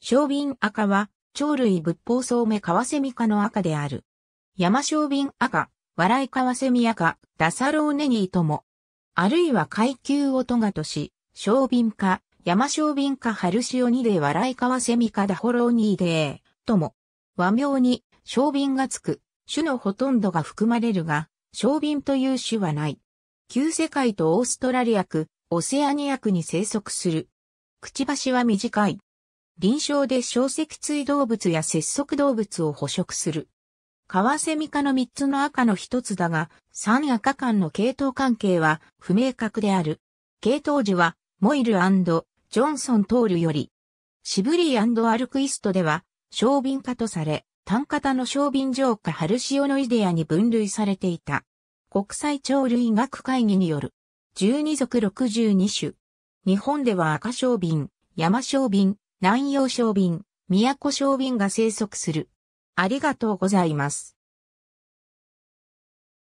小瓶赤は、鳥類仏法草目カワセミ科の赤である。山小瓶赤、笑いカワセミ赤、ダサローネニーとも。あるいは階級をトガとし、小瓶科、山小瓶科ハルシオニで笑いカワセミ科ダホローニーでー、とも。和名に、小瓶がつく、種のほとんどが含まれるが、小瓶という種はない。旧世界とオーストラリア区、オセアニア区に生息する。くちばしは短い。臨床で小脊椎動物や節足動物を捕食する。カワセミ科の3つの赤の1つだが、3赤間の系統関係は不明確である。系統樹は、モイルジョンソン・トールより、シブリーアルクイストでは、小瓶化とされ、単型の小瓶浄化ハルシオノイデアに分類されていた。国際鳥類学会議による、12属62種。日本では赤小瓶、山小瓶、南洋小便、都小便が生息する。ありがとうございます。